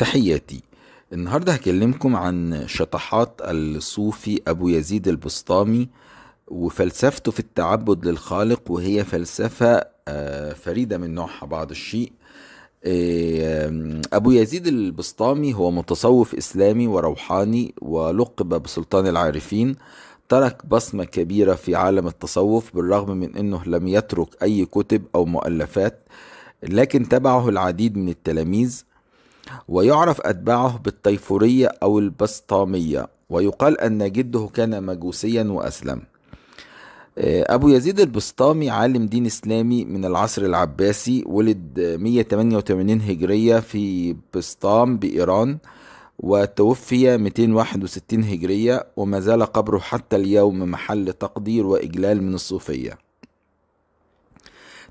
تحياتي النهاردة هكلمكم عن شطحات الصوفي أبو يزيد البسطامي وفلسفته في التعبد للخالق وهي فلسفة آه، فريدة من نوعها بعض الشيء آه، أبو يزيد البسطامي هو متصوف إسلامي وروحاني ولقب بسلطان العارفين ترك بصمة كبيرة في عالم التصوف بالرغم من أنه لم يترك أي كتب أو مؤلفات لكن تبعه العديد من التلاميذ ويعرف أتباعه بالطيفورية أو البسطامية ويقال أن جده كان مجوسيا وأسلم آه، أبو يزيد البسطامي عالم دين إسلامي من العصر العباسي ولد 188 هجرية في بسطام بإيران وتوفي 261 هجرية وما زال قبره حتى اليوم محل تقدير وإجلال من الصوفية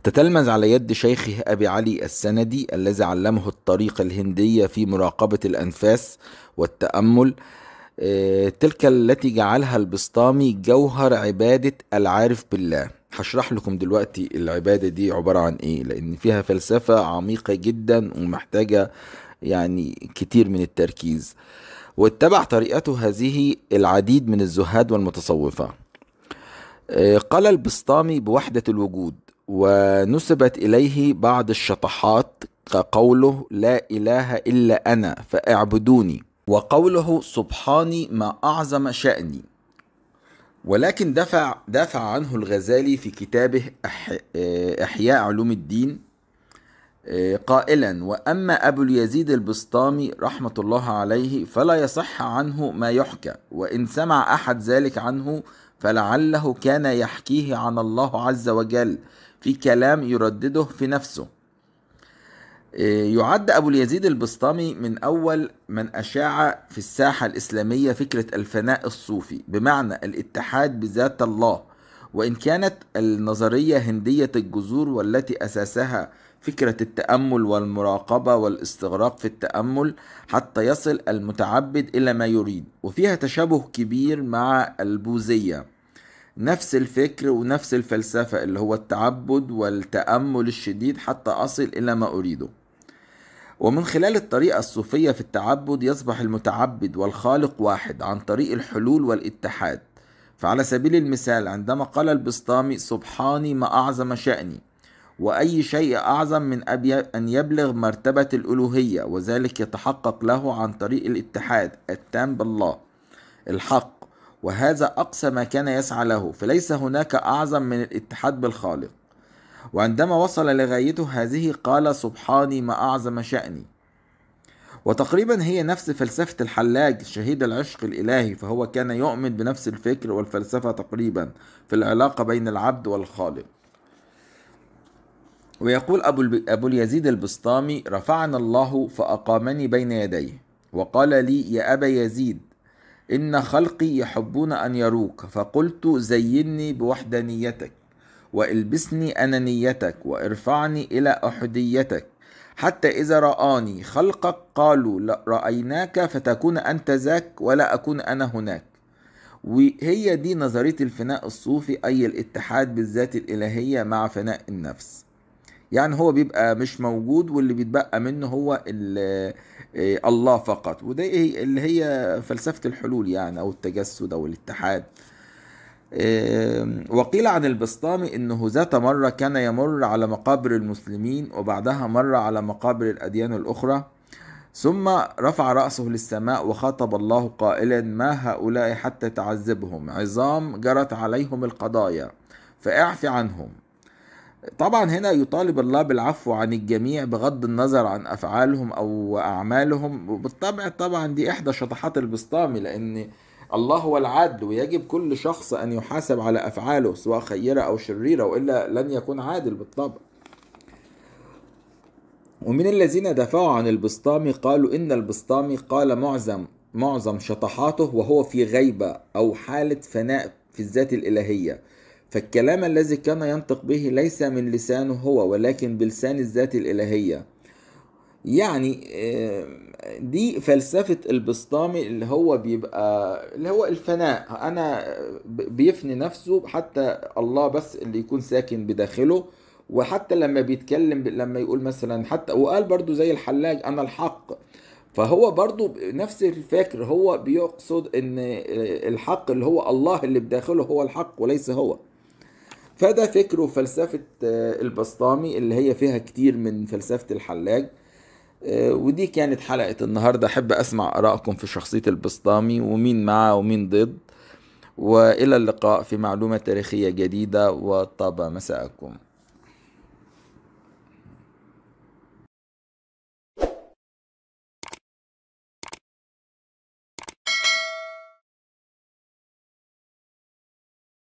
تتلمذ على يد شيخه أبي علي السندي الذي علمه الطريقة الهندية في مراقبة الأنفاس والتأمل آه، تلك التي جعلها البسطامي جوهر عبادة العارف بالله هشرح لكم دلوقتي العبادة دي عبارة عن ايه لان فيها فلسفة عميقة جدا ومحتاجة يعني كتير من التركيز واتبع طريقته هذه العديد من الزهاد والمتصوفة آه، قال البسطامي بوحدة الوجود ونسبت إليه بعض الشطحات كقوله لا إله إلا أنا فاعبدوني وقوله سبحاني ما أعظم شأني ولكن دفع دافع عنه الغزالي في كتابه إحياء علوم الدين آه، قائلا وأما أبو اليزيد البسطامي رحمة الله عليه فلا يصح عنه ما يحكى وإن سمع أحد ذلك عنه فلعله كان يحكيه عن الله عز وجل في كلام يردده في نفسه آه، يعد أبو اليزيد البسطامي من أول من أشاع في الساحة الإسلامية فكرة الفناء الصوفي بمعنى الاتحاد بذات الله وإن كانت النظرية هندية الجذور والتي أساسها فكرة التأمل والمراقبة والاستغراق في التأمل حتى يصل المتعبد إلى ما يريد وفيها تشابه كبير مع البوذية نفس الفكر ونفس الفلسفة اللي هو التعبد والتأمل الشديد حتى أصل إلى ما أريده ومن خلال الطريقة الصوفية في التعبد يصبح المتعبد والخالق واحد عن طريق الحلول والاتحاد فعلى سبيل المثال عندما قال البسطامي سبحاني ما أعظم شأني وأي شيء أعظم من أن يبلغ مرتبة الألوهية وذلك يتحقق له عن طريق الاتحاد التام بالله الحق وهذا أقصى ما كان يسعى له فليس هناك أعظم من الاتحاد بالخالق وعندما وصل لغايته هذه قال سبحاني ما أعظم شأني وتقريبا هي نفس فلسفة الحلاج شهيد العشق الإلهي فهو كان يؤمن بنفس الفكر والفلسفة تقريبا في العلاقة بين العبد والخالق ويقول أبو, الب... أبو اليزيد البسطامي رفعنا الله فأقامني بين يديه وقال لي يا أبا يزيد إن خلقي يحبون أن يروك فقلت زيني بوحدانيتك والبسني أنانيتك وارفعني إلى أحديتك حتى إذا رآني خلقك قالوا رأيناك فتكون أنت ذاك ولا أكون أنا هناك وهي دي نظرية الفناء الصوفي أي الاتحاد بالذات الإلهية مع فناء النفس يعني هو بيبقى مش موجود واللي بيتبقى منه هو آه، الله فقط وده إيه، اللي هي فلسفة الحلول يعني أو التجسد أو الاتحاد وقيل عن البسطامي انه ذات مرة كان يمر على مقابر المسلمين وبعدها مر على مقابر الاديان الاخرى ثم رفع رأسه للسماء وخاطب الله قائلا ما هؤلاء حتى تعذبهم عظام جرت عليهم القضايا فاعف عنهم طبعا هنا يطالب الله بالعفو عن الجميع بغض النظر عن افعالهم او اعمالهم وبالطبع طبعا دي احدى شطحات البسطامي لان الله هو العدل ويجب كل شخص ان يحاسب على افعاله سواء خيره او شريره والا لن يكون عادل بالطبع ومن الذين دافعوا عن البسطامي قالوا ان البسطامي قال معظم معظم شطحاته وهو في غيبه او حاله فناء في الذات الالهيه فالكلام الذي كان ينطق به ليس من لسانه هو ولكن بلسان الذات الإلهية يعني آه، دي فلسفة البسطامي اللي هو بيبقى اللي هو الفناء أنا بيفني نفسه حتى الله بس اللي يكون ساكن بداخله وحتى لما بيتكلم لما يقول مثلا حتى وقال برضو زي الحلاج أنا الحق فهو برضو نفس الفكر هو بيقصد ان آه، الحق اللي هو الله اللي بداخله هو الحق وليس هو فده فكره فلسفة آه، البسطامي اللي هي فيها كتير من فلسفة الحلاج آه، ودي كانت حلقة النهاردة أحب أسمع آرائكم في شخصية البسطامي ومين معاه ومين ضد وإلى اللقاء في معلومة تاريخية جديدة وطاب مساءكم